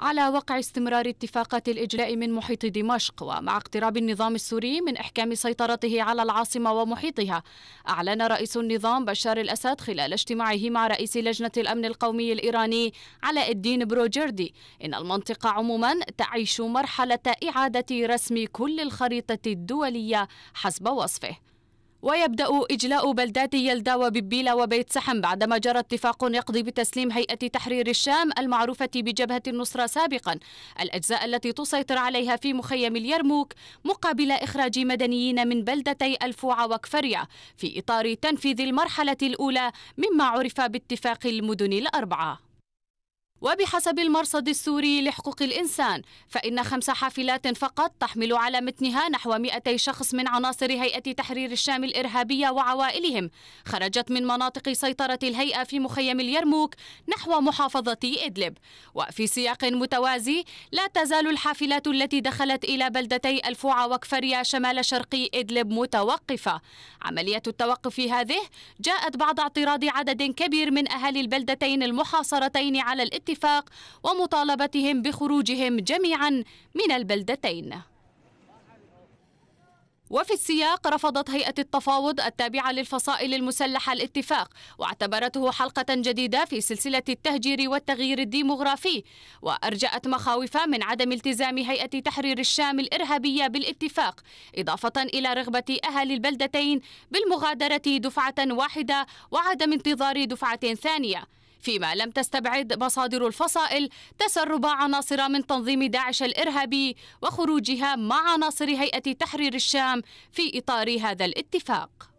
على وقع استمرار اتفاقات الإجلاء من محيط دمشق ومع اقتراب النظام السوري من إحكام سيطرته على العاصمة ومحيطها أعلن رئيس النظام بشار الأسد خلال اجتماعه مع رئيس لجنة الأمن القومي الإيراني علاء الدين بروجردي إن المنطقة عموما تعيش مرحلة إعادة رسم كل الخريطة الدولية حسب وصفه ويبدأ إجلاء بلداتي يلدا وببيلا وبيت سحم بعدما جرى اتفاق يقضي بتسليم هيئة تحرير الشام المعروفة بجبهة النصرة سابقا الأجزاء التي تسيطر عليها في مخيم اليرموك مقابل إخراج مدنيين من بلدتي الفوعة وكفريا في إطار تنفيذ المرحلة الأولى مما عرف باتفاق المدن الأربعة وبحسب المرصد السوري لحقوق الإنسان فإن خمس حافلات فقط تحمل على متنها نحو 200 شخص من عناصر هيئة تحرير الشام الإرهابية وعوائلهم خرجت من مناطق سيطرة الهيئة في مخيم اليرموك نحو محافظة إدلب وفي سياق متوازي لا تزال الحافلات التي دخلت إلى بلدتي الفوعة وكفريا شمال شرقي إدلب متوقفة عملية التوقف هذه جاءت بعد اعتراض عدد كبير من أهالي البلدتين المحاصرتين على الاتفاق الاتفاق ومطالبتهم بخروجهم جميعا من البلدتين وفي السياق رفضت هيئة التفاوض التابعة للفصائل المسلحة الاتفاق واعتبرته حلقة جديدة في سلسلة التهجير والتغيير الديمغرافي وأرجأت مخاوف من عدم التزام هيئة تحرير الشام الإرهابية بالاتفاق إضافة إلى رغبة أهل البلدتين بالمغادرة دفعة واحدة وعدم انتظار دفعة ثانية فيما لم تستبعد مصادر الفصائل تسرب عناصر من تنظيم داعش الإرهابي وخروجها مع عناصر هيئة تحرير الشام في إطار هذا الاتفاق